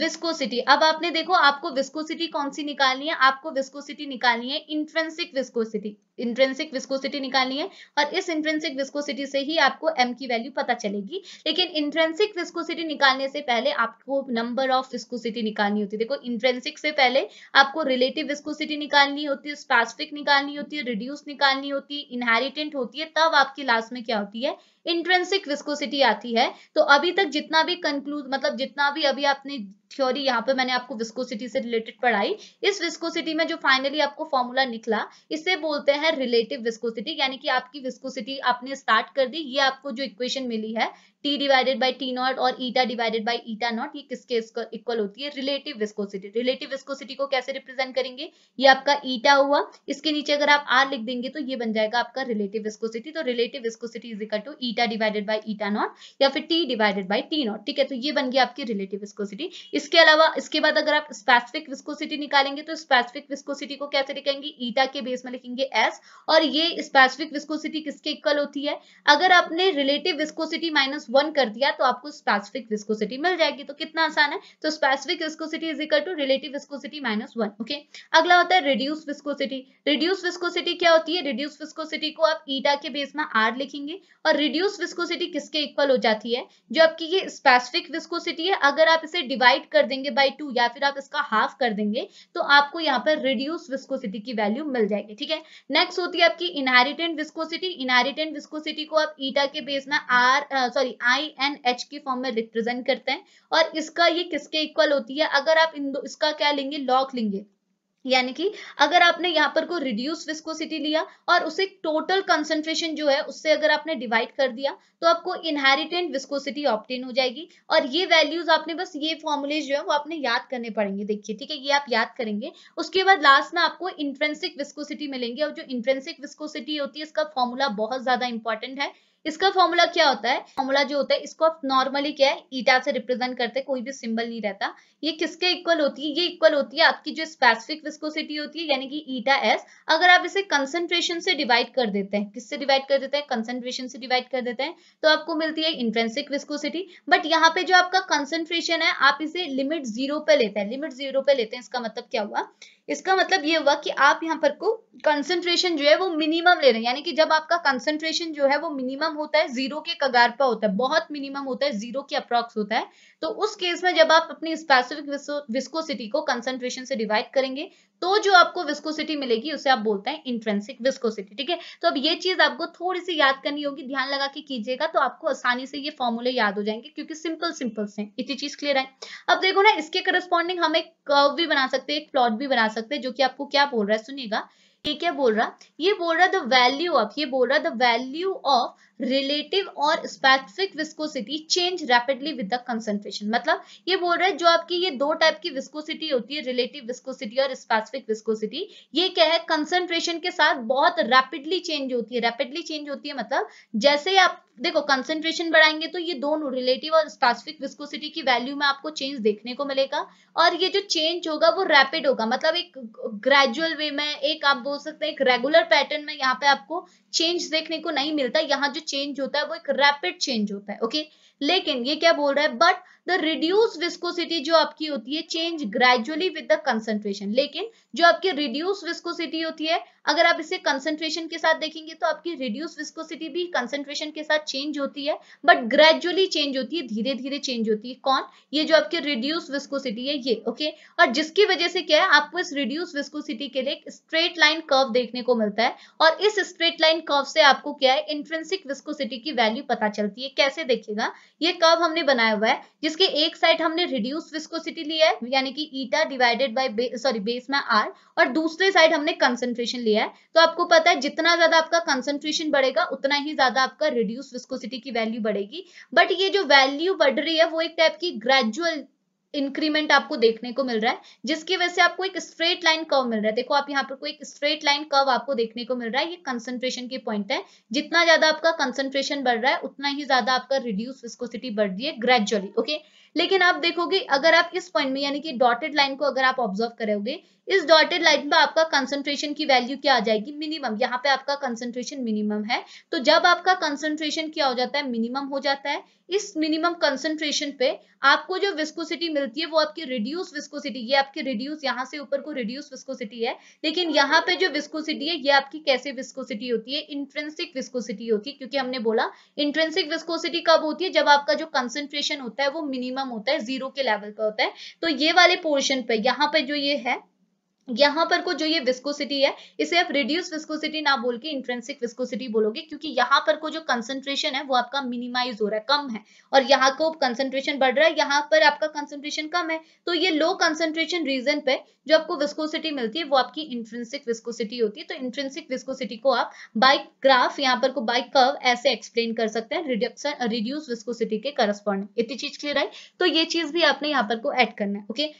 विस्कोसिटी अब आपने देखो आपको विस्कोसिटी कौन सी निकालनी है आपको विस्कोसिटी निकालनी है इंट्रेंसिक विस्कोसिटी इंट्रेंसिक विस्कोसिटी निकालनी है और इस इंट्रेंसिक विस्कोसिटी से ही आपको एम की वैल्यू पता चलेगी लेकिन इंट्रेंसिक विस्कोसिटी निकालने से पहले आपको नंबर ऑफ विस्कोसिटी निकालनी होती है देखो इंट्रेंसिक से पहले आपको रिलेटिव विस्कोसिटी निकालनी होती है स्पेसिफिक निकालनी होती है रिड्यूस निकालनी होती है इनहेरिटेंट होती है तब आपकी लास्ट में क्या होती है इंट्रेंसिक विस्कोसिटी आती है तो अभी तक जितना भी कंक्लूज मतलब जितना भी अभी आपने थ्योरी यहाँ पे मैंने आपको विस्कोसिटी से रिलेटेड पढ़ाई इस विस्कोसिटी में जो फाइनली आपको फॉर्मूला निकला इसे बोलते हैं है रिलेटिव विस्कोसिटी यानी कि आपकी विस्कोसिटी आपने स्टार्ट कर दी ये आपको जो इक्वेशन मिली है T divided by T not और eta divided by eta not ये किसके इक्वल होती है रिलेटिव विस्कोसिटी रिलेटिव विस्कोसिटी को कैसे रिप्रेजेंट करेंगे ये आपका ईटा हुआ इसके नीचे अगर आप आर लिख देंगे तो ये बन जाएगा आपका रिलेटिव विस्कोसिटी तो relative viscosity is equal to eta divided by eta not या फिर T divided by T not ठीक है तो ये बन गई आपकी रिलेटिव विस्कोसिटी इसके अलावा इसके बाद अगर आप स्पेसिफिक विस्कोसिटी निकालेंगे तो स्पेसिफिक विस्कोसिटी को कैसे लिखेंगे ईटा के बेस में लिखेंगे एस और ये स्पेसिफिक विस्कोसिटी किसके इक्वल होती है अगर आपने रिलेटिव विस्कोसिटी माइनस वन कर दिया तो आपको स्पेसिफिक विस्कोसिटी मिल जाएगी तो कितना आसान है तो specific viscosity is equal to relative viscosity minus one okay अगला होता है रिड्यूस विस्कोसिटी रिड्यूस विस्कोसिटी क्या होती है रिड्यूस विस्कोसिटी को आप ईटा के बेस में आर लिखेंगे और रिड्यूस विस्कोसिटी किसके इक्वल हो जाती है जो आपकी ये स्पेसिफिक विस्कोसिटी है अगर आप इसे डिवाइड कर देंगे बाई टू या फिर आप इसका हाफ कर देंगे तो आपको यहाँ पर रिड्यूस विस्कोसिटी की वैल्यू मिल जाएगी ठीक है नेक्स्ट होती है आपकी इनहेरिटेंट विस्कोसिटी इनहेरिटेंट विस्कोसिटी को आप ईटा के बेस में R sorry I N H के फॉर्म में रिप्रेजेंट करते हैं और इसका ये किसके इक्वल होती है अगर आप इन इसका क्या लेंगे लॉक लेंगे यानी कि अगर आपने यहाँ पर को रिड्यूस विस्कोसिटी लिया और उसे टोटल कंसंट्रेशन जो है उससे अगर आपने डिवाइड कर दिया तो आपको इनहेरिटेंट विस्कोसिटी ऑप्टेन हो जाएगी और ये वैल्यूज आपने बस ये फॉर्मूले जो है वो आपने याद करने पड़ेंगे देखिए ठीक है ये आप याद करेंगे उसके बाद लास्ट में आपको इंट्रेंसिक विस्कोसिटी मिलेंगे और जो इंट्रेंसिक विस्कोसिटी होती है इसका फॉर्मूला बहुत ज्यादा इंपॉर्टेंट है इसका फॉर्मूला क्या होता है फॉर्मूला जो होता है इसको आप नॉर्मली क्या है ईटा से रिप्रेजेंट करते हैं कोई भी सिंबल नहीं रहता ये किसके इक्वल होती है ये इक्वल होती है आपकी जो स्पेसिफिक विस्कोसिटी होती है यानी कि ईटा एस अगर आप इसे कंसेंट्रेशन से डिवाइड कर देते हैं किससे डिवाइड कर देते हैं कंसेंट्रेशन से डिवाइड कर देते हैं तो आपको मिलती है इंट्रेंसिक विस्कोसिटी बट यहाँ पे जो आपका कंसेंट्रेशन है आप इसे लिमिट जीरो पे लेते हैं लिमिट जीरो पे लेते हैं इसका मतलब क्या हुआ इसका मतलब ये हुआ कि आप यहाँ पर को कंसंट्रेशन जो है वो मिनिमम ले रहे हैं यानी कि जब आपका कंसंट्रेशन जो है वो मिनिमम होता है जीरो के कगार पर होता है बहुत मिनिमम होता है जीरो के अप्रॉक्स होता है तो उस केस में जब आप अपनी स्पेसिफिक विस्कोसिटी को कंसंट्रेशन से डिवाइड करेंगे तो जो आपको विस्कोसिटी मिलेगी उसे आप बोलते हैं इंट्रेंसिक विस्कोसिटी ठीक है तो अब ये चीज आपको थोड़ी सी याद करनी होगी ध्यान लगा के कीजिएगा तो आपको आसानी से ये फॉर्मूले याद हो जाएंगे क्योंकि सिंपल सिंपल से इतनी चीज क्लियर है अब देखो ना इसके करस्पॉन्डिंग हम एक कर्व भी बना सकते हैं एक प्लॉट भी बना सकते हैं जो कि आपको क्या बोल रहा है सुनिएगा ये क्या बोल रहा ये बोल रहा द वैल्यू ऑफ ये बोल रहा द वैल्यू ऑफ रिलेटिव और specific viscosity change rapidly with the concentration मतलब ये बोल रहे हैं जो आपकी ये दो टाइप की विस्कोसिटी होती है रिलेटिव विस्कोसिटी और स्पेसिफिक विस्कोसिटी ये क्या है कंसंट्रेशन के साथ बहुत रैपिडली चेंज होती है रैपिडली चेंज होती है मतलब जैसे आप देखो कंसेंट्रेशन बढ़ाएंगे तो ये दोनों रिलेटिव और स्पेसिफिक विस्कोसिटी की वैल्यू में आपको चेंज देखने को मिलेगा और ये जो चेंज होगा वो रैपिड होगा मतलब एक ग्रेजुअल वे में एक आप बोल सकते हैं एक रेगुलर पैटर्न में यहाँ पे आपको चेंज देखने को नहीं मिलता यहाँ जो चेंज होता है वो एक रैपिड चेंज होता है ओके लेकिन ये क्या बोल रहा है बट द रिड्यूस विस्कोसिटी जो आपकी होती है change gradually with the concentration लेकिन जो आपकी रिड्यूस विस्कोसिटी होती है अगर आप इसे कंसेंट्रेशन के साथ देखेंगे तो आपकी रिड्यूस विस्कोसिटी भी कंसेंट्रेशन के साथ चेंज होती है बट ग्रेजुअली चेंज होती है धीरे धीरे चेंज होती है कौन ये जो आपकी रिड्यूस विस्कोसिटी है ये ओके okay? और जिसकी वजह से क्या है आपको इस रिड्यूस विस्कोसिटी के लिए एक स्ट्रेट लाइन कर्व देखने को मिलता है और इस स्ट्रेट लाइन कर्व से आपको क्या है इंट्रेंसिक विस्कोसिटी की वैल्यू पता चलती है कैसे देखिएगा ये कर्व हमने बनाया हुआ है जिसके एक साइड हमने रिड्यूस विस्कोसिटी लिया है यानी कि eta divided by sorry base में आर और दूसरे साइड हमने कंसेंट्रेशन लिया है तो आपको पता है जितना ज्यादा आपका कंसेंट्रेशन बढ़ेगा उतना ही ज्यादा आपका रिड्यूस विस्कोसिटी की वैल्यू बढ़ेगी बट ये जो वैल्यू बढ़ रही है वो एक टाइप की ग्रेजुअल इंक्रीमेंट आपको देखने को मिल रहा है जिसकी वजह से आपको एक स्ट्रेट लाइन कर्व मिल रहा है देखो आप यहाँ पर कोई एक स्ट्रेट लाइन कर्व आपको देखने को मिल रहा है ये कंसंट्रेशन की पॉइंट है जितना ज्यादा आपका कंसंट्रेशन बढ़ रहा है उतना ही ज्यादा आपका रिड्यूस विस्कोसिटी बढ़ रही है ग्रेजुअली ओके लेकिन आप देखोगे अगर आप इस पॉइंट में यानी कि डॉटेड लाइन को अगर आप ऑब्जर्व करोगे इस डॉटेड लाइन पर आपका कंसंट्रेशन की वैल्यू क्या आ जाएगी मिनिमम यहाँ पे आपका कंसंट्रेशन मिनिमम है तो जब आपका कंसंट्रेशन क्या हो जाता है मिनिमम हो जाता है इस मिनिमम कंसंट्रेशन पे आपको जो विस्कोसिटी मिलती है वो आपकी रिड्यूस विस्कोसिटी ये आपकी रिड्यूस यहाँ से ऊपर को रिड्यूस विस्कोसिटी है लेकिन यहाँ पे जो विस्कोसिटी है ये आपकी कैसे विस्कोसिटी होती है इंट्रेंसिक विस्कोसिटी होती है क्योंकि हमने बोला इंट्रेंसिक विस्कोसिटी कब होती है जब आपका जो कंसेंट्रेशन होता है वो मिनिमम होता है जीरो के लेवल पर होता है तो ये वाले पोर्शन पे यहाँ पे जो ये है यहाँ पर को जो ये विस्कोसिटी है इसे आप रिड्यूस विस्कोसिटी ना बोल के इंट्रेंसिक विस्कोसिटी बोलोगे क्योंकि यहाँ पर को जो कंसंट्रेशन है वो आपका मिनिमाइज हो रहा है कम है और यहाँ को कंसंट्रेशन बढ़ रहा है यहाँ पर आपका कंसंट्रेशन कम है तो ये लो कंसंट्रेशन रीजन पे जो आपको विस्कोसिटी मिलती है वो आपकी इंट्रेंसिक विस्कोसिटी होती है तो इंट्रेंसिक विस्कोसिटी को आप बाइक ग्राफ यहाँ पर को बाइक कर्व ऐसे एक्सप्लेन कर सकते हैं रिड्यूस विस्कोसिटी के करस्पॉन्ड इतनी चीज क्लियर आई तो ये चीज भी आपने यहाँ पर को एड करना है ओके okay?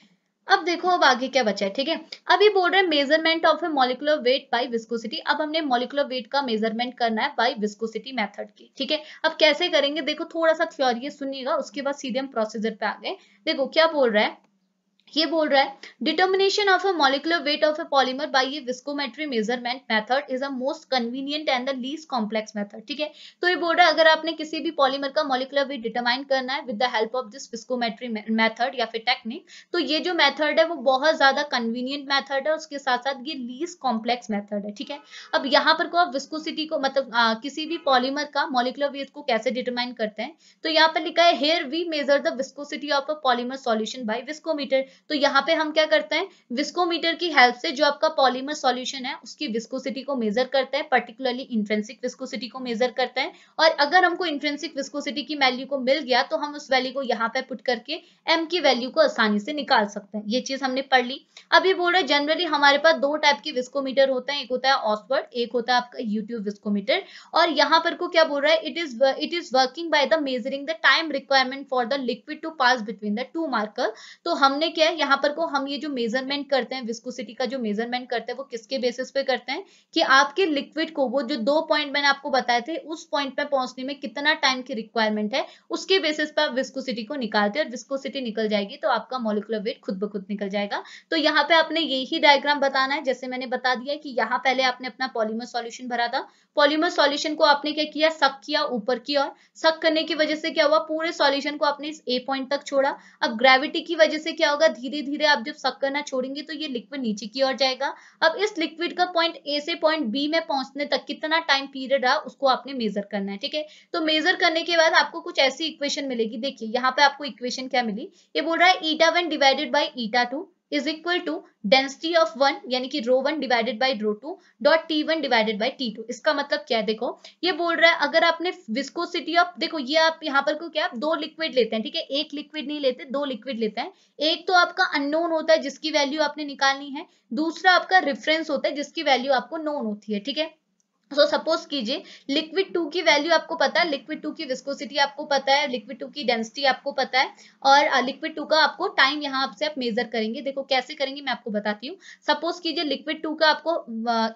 अब देखो अब आगे क्या बचा है ठीक है अब ये बोल रहे हैं measurement of a molecular weight by viscosity अब हमने मोलिकुलर वेट का मेजरमेंट करना है बाय विस्कोसिटी मेथड की ठीक है अब कैसे करेंगे देखो थोड़ा सा थ्योरी सुनिएगा उसके बाद सीधे हम प्रोसीजर पे आ गए देखो क्या बोल रहा है ये बोल रहा है determination of a molecular weight of a polymer by ये viscometry measurement method is a most convenient and the least complex method ठीक है तो ये बोल रहा है अगर आपने किसी भी पॉलीमर का मॉलिकुलर वेट डिटरमाइन करना है with the help of this viscometry method या फिर टेक्निक तो ये जो मेथड है वो बहुत ज्यादा कन्वीनियंट मैथड है उसके साथ साथ ये लीस्ट कॉम्प्लेक्स मैथड है ठीक है अब यहाँ पर को आप विस्कोसिटी को मतलब आ, किसी भी पॉलीमर का मॉलिकुलर वेट को कैसे डिटरमाइन करते हैं तो यहाँ पर लिखा है here we measure the viscosity of a polymer solution by viscometer तो यहाँ पे हम क्या करते हैं विस्कोमीटर की हेल्प से जो आपका पॉलीमर सॉल्यूशन है उसकी विस्कोसिटी को मेजर करते हैं पर्टिकुलरली इंट्रेंसिक विस्कोसिटी को मेजर करते हैं और अगर हमको इंट्रेंसिक विस्कोसिटी की वैल्यू को मिल गया तो हम उस वैल्यू को यहाँ पे पुट करके एम की वैल्यू को आसानी से निकाल सकते हैं ये चीज हमने पढ़ ली अब ये बोल रहे जनरली हमारे पास दो टाइप के विस्कोमीटर होते हैं एक होता है ऑसवर्ड एक होता है आपका यूट्यूब विस्कोमीटर और यहाँ पर को क्या बोल रहा है it is it is working by the measuring the time requirement for the liquid to pass between the two marker तो हमने क्या है यहाँ पर को हम ये जो मेजरमेंट करते हैं विस्कोसिटी का जो मेजरमेंट करते हैं वो किसके बेसिस पे करते हैं कि आपके लिक्विड को वो जो दो पॉइंट मैंने आपको बताए थे उस पॉइंट पे पहुंचने में कितना टाइम की रिक्वायरमेंट है उसके बेसिस पे आप विस्कोसिटी को निकालते हैं और विस्कोसिटी निकल जाएगी तो आपका मोलिकुलर वेट खुद ब खुद निकल जाएगा तो यहाँ पे आपने यही डायग्राम बताना है जैसे मैंने बता दिया कि यहाँ पहले आपने अपना पॉलीमर सोल्यूशन भरा था पॉलीमर सोल्यूशन को आपने क्या किया सक किया ऊपर की ओर सक करने की वजह से क्या हुआ पूरे सोल्यूशन को आपने ए पॉइंट तक छोड़ा अब ग्रेविटी की वजह से क्या होगा धीरे धीरे आप जब सक करना छोड़ेंगे तो ये लिक्विड नीचे की ओर जाएगा अब इस लिक्विड का पॉइंट ए से पॉइंट बी में पहुंचने तक कितना टाइम पीरियड रहा उसको आपने मेजर करना है ठीक है तो मेजर करने के बाद आपको कुछ ऐसी इक्वेशन मिलेगी देखिए यहाँ पे आपको इक्वेशन क्या मिली ये बोल रहा है eta one divided by eta two is equal to density of one यानी कि rho one divided by rho two dot T one divided by T two इसका मतलब क्या है देखो ये बोल रहा है अगर आपने विस्कोसिटी ऑफ देखो ये आप यहाँ पर को क्या आप दो लिक्विड लेते हैं ठीक है एक लिक्विड नहीं लेते दो लिक्विड लेते हैं एक तो आपका अननोन होता है जिसकी वैल्यू आपने निकालनी है दूसरा आपका रेफरेंस होता है जिसकी वैल्यू आपको नोन होती है ठीक है सो सपोज कीजिए लिक्विड टू की वैल्यू आपको पता है लिक्विड टू की विस्कोसिटी आपको पता है लिक्विड टू की डेंसिटी आपको पता है और लिक्विड टू का आपको टाइम यहाँ आपसे आप मेजर करेंगे देखो कैसे करेंगे मैं आपको बताती हूँ सपोज कीजिए लिक्विड टू का आपको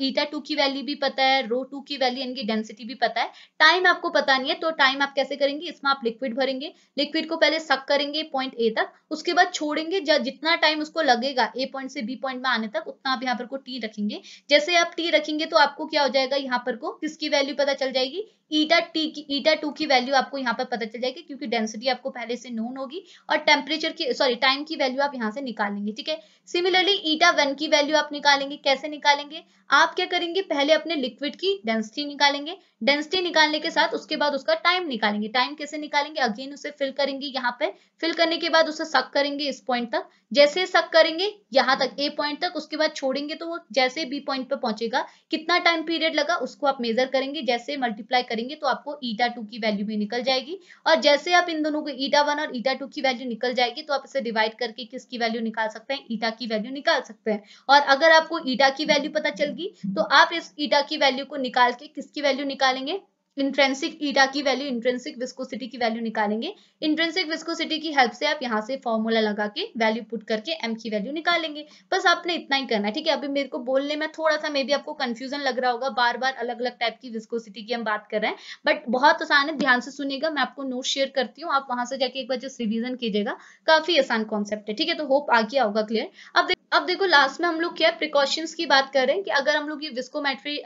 ईटा टू की वैल्यू भी पता है रो टू की वैल्यू इनकी डेंसिटी भी पता है टाइम आपको पता नहीं है तो टाइम आप कैसे करेंगे इसमें आप लिक्विड भरेंगे लिक्विड को पहले सक करेंगे पॉइंट ए तक उसके बाद छोड़ेंगे जितना टाइम उसको लगेगा ए पॉइंट से बी पॉइंट में आने तक उतना आप यहाँ पर को टी रखेंगे जैसे आप टी रखेंगे तो आपको क्या हो जाएगा यहाँ पर को किसकी वैल्यू पता चल जाएगी ईटा टी की ईटा टू की वैल्यू आपको यहाँ पर पता चल जाएगी क्योंकि डेंसिटी आपको पहले से नोन होगी और टेम्परेचर की सॉरी टाइम की वैल्यू आप यहाँ से निकालेंगे ठीक है सिमिलरली ईटा वन की वैल्यू आप निकालेंगे कैसे निकालेंगे आप क्या करेंगे पहले अपने लिक्विड की डेंसिटी निकालेंगे डेंसिटी निकालने के साथ उसके बाद उसका टाइम निकालेंगे टाइम कैसे निकालेंगे अगेन उसे फिल करेंगे यहाँ पे फिल करने के बाद उसे सक करेंगे इस पॉइंट तक जैसे सक करेंगे यहाँ तक ए पॉइंट तक उसके बाद छोड़ेंगे तो वो जैसे बी पॉइंट पर पहुंचेगा कितना टाइम पीरियड लगा उसको आप मेजर करेंगे जैसे मल्टीप्लाई करेंगे तो आपको ईटा टू की वैल्यू भी निकल जाएगी और जैसे आप इन दोनों को ईटा वन और ईटा टू की वैल्यू निकल जाएगी तो आप इसे डिवाइड करके किसकी वैल्यू निकाल सकते हैं ईटा की वैल्यू निकाल सकते हैं और अगर आपको ईटा की वैल्यू पता चल गई तो आप इस ईटा की वैल्यू को निकाल के किसकी वैल्यू निकालेंगे इंट्रेंसिक ईटा की वैल्यू इंट्रेंसिक विस्कोसिटी की वैल्यू निकालेंगे इंट्रेंसिक विस्कोसिटी की हेल्प से आप यहाँ से फॉर्मूला लगा के वैल्यू पुट करके एम की वैल्यू निकालेंगे बस आपने इतना ही करना है ठीक है अभी मेरे को बोलने में थोड़ा सा मे भी आपको कंफ्यूजन लग रहा होगा बार बार अलग अलग टाइप की विस्कोसिटी की हम बात कर रहे हैं बट बहुत आसान है ध्यान से सुनेगा मैं आपको नोट शेयर करती हूँ आप वहां से जाके एक बार जस्ट रिविजन कीजिएगा काफी आसान कॉन्सेप्ट है ठीक है तो होप आगे होगा क्लियर अब अब देखो लास्ट में हम लोग क्या प्रिकॉशंस की बात कर रहे हैं कि अगर हम लोग ये विस्कोमेट्री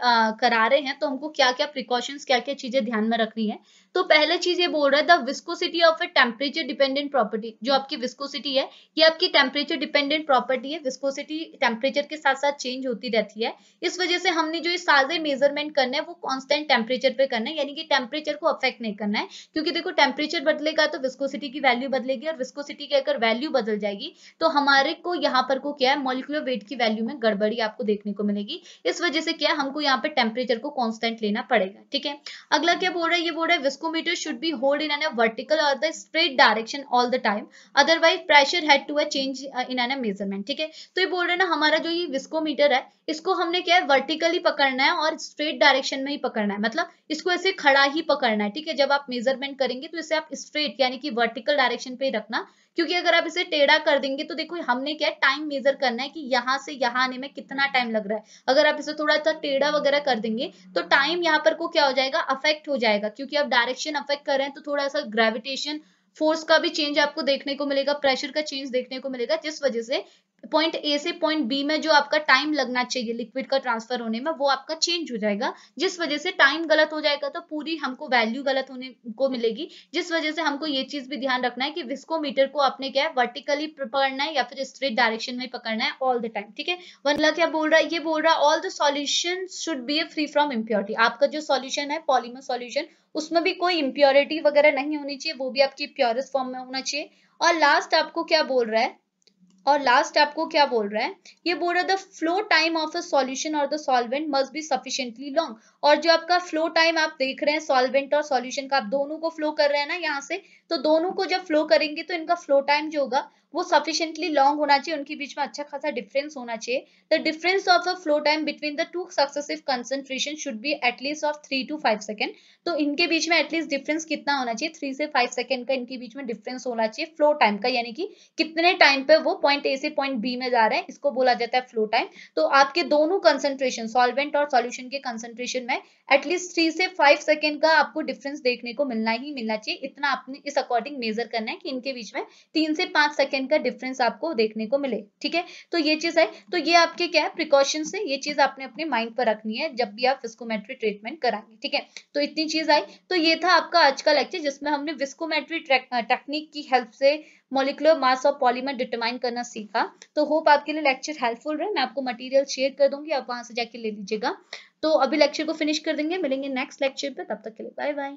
करा रहे हैं तो हमको क्या क्या प्रिकॉशंस क्या क्या चीजें ध्यान में रखनी है तो पहले चीज ये बोल रहा है the viscosity of a temperature dependent property जो आपकी विस्कोसिटी है ये आपकी टेम्परेचर डिपेंडेंट प्रॉपर्टी है विस्कोसिटी टेम्परेचर के साथ साथ चेंज होती रहती है इस वजह से हमने जो ये सारे मेजरमेंट करना है वो कॉन्स्टेंट टेम्परेचर पे करना है यानी कि टेम्परेचर को अफेक्ट नहीं करना है क्योंकि देखो टेम्परेचर बदलेगा तो विस्कोसिटी की वैल्यू बदलेगी और विस्कोसिटी की अगर वैल्यू बदल जाएगी तो हमारे को यहाँ पर को क्या है है मोलिकुलर वेट की वैल्यू में गड़बड़ी आपको देखने को मिलेगी इस वजह से क्या हमको यहाँ पे टेम्परेचर को कॉन्स्टेंट लेना पड़ेगा ठीक है अगला क्या बोल रहा है ये बोल रहा है viscometer should be hold in an vertical और the straight direction all the time otherwise pressure had to a change in an measurement ठीक है तो ये बोल रहे ना हमारा जो ये विस्कोमीटर है इसको हमने क्या है वर्टिकली पकड़ना है और स्ट्रेट डायरेक्शन में ही पकड़ना है मतलब इसको ऐसे खड़ा ही पकड़ना है ठीक है जब आप मेजरमेंट करेंगे तो इसे आप स्ट्रेट यानी कि वर्टिकल डायरेक्शन पे ही रखना क्योंकि अगर आप इसे टेढ़ा कर देंगे तो देखो हमने क्या टाइम मेजर करना है कि यहाँ से यहाँ आने में कितना टाइम लग रहा है अगर आप इसे थोड़ा सा टेढ़ा वगैरह कर देंगे तो टाइम यहाँ पर को क्या हो जाएगा अफेक्ट हो जाएगा क्योंकि आप डायरेक्शन अफेक्ट कर रहे हैं तो थोड़ा सा ग्रेविटेशन फोर्स का भी चेंज आपको देखने को मिलेगा प्रेशर का चेंज देखने को मिलेगा जिस वजह से पॉइंट ए से पॉइंट बी में जो आपका टाइम लगना चाहिए लिक्विड का ट्रांसफर होने में वो आपका चेंज हो जाएगा जिस वजह से टाइम गलत हो जाएगा तो पूरी हमको वैल्यू गलत होने को मिलेगी जिस वजह से हमको ये चीज भी ध्यान रखना है कि विस्कोमीटर को आपने क्या है वर्टिकली पकड़ना है या फिर स्ट्रेट डायरेक्शन में पकड़ना है ऑल द टाइम ठीक है वनला क्या बोल रहा है ये बोल रहा है all the solution should be a free from impurity आपका जो सॉल्यूशन है पॉलीमर सोल्यूशन उसमें भी कोई इम्प्योरिटी वगैरह नहीं होनी चाहिए वो भी आपकी प्योरेस्ट फॉर्म में होना चाहिए और लास्ट आपको क्या बोल रहा है और लास्ट आपको क्या बोल रहा है ये बोल रहा है the flow time of a solution और the solvent must be sufficiently long और जो आपका फ्लो टाइम आप देख रहे हैं सॉल्वेंट और सॉल्यूशन का आप दोनों को फ्लो कर रहे हैं ना यहाँ से तो दोनों को जब फ्लो करेंगे तो इनका फ्लो टाइम जो होगा वो सफिशियंटली लॉन्ग होना चाहिए उनके बीच में अच्छा खासा डिफरेंस होना चाहिए the difference of a flow time between the two successive concentration should be at least of three to five second तो इनके बीच में एटलीस्ट डिफरेंस कितना होना चाहिए थ्री से फाइव सेकेंड का इनके बीच में डिफरेंस होना चाहिए फ्लो टाइम का यानी कि कितने टाइम पे वो पॉइंट ए से पॉइंट बी में जा रहे हैं इसको बोला जाता है फ्लो टाइम तो आपके दोनों कंसेंट्रेशन सॉल्वेंट और सॉल्यूशन के कंसेंट्रेशन में एटलीस्ट थ्री से फाइव सेकेंड का आपको डिफरेंस देखने को मिलना ही मिलना चाहिए इतना आपने इस अकॉर्डिंग मेजर करना है कि इनके बीच में तीन से पांच सेकेंड सेकेंड का डिफरेंस आपको देखने को मिले ठीक है तो ये चीज है तो ये आपके क्या है प्रिकॉशन है ये चीज आपने अपने माइंड पर रखनी है जब भी आप विस्कोमेट्री ट्रीटमेंट कराएंगे ठीक है तो इतनी चीज आई तो ये था आपका आज का लेक्चर जिसमें हमने विस्कोमेट्री टेक्निक की हेल्प से molecular mass of polymer determine करना सीखा तो होप आपके लिए लेक्चर हेल्पफुल रहे मैं आपको मटेरियल शेयर कर दूंगी आप वहां से जाके ले लीजिएगा तो अभी लेक्चर को फिनिश कर देंगे मिलेंगे नेक्स्ट लेक्चर पे तब तक के लिए बाय बाय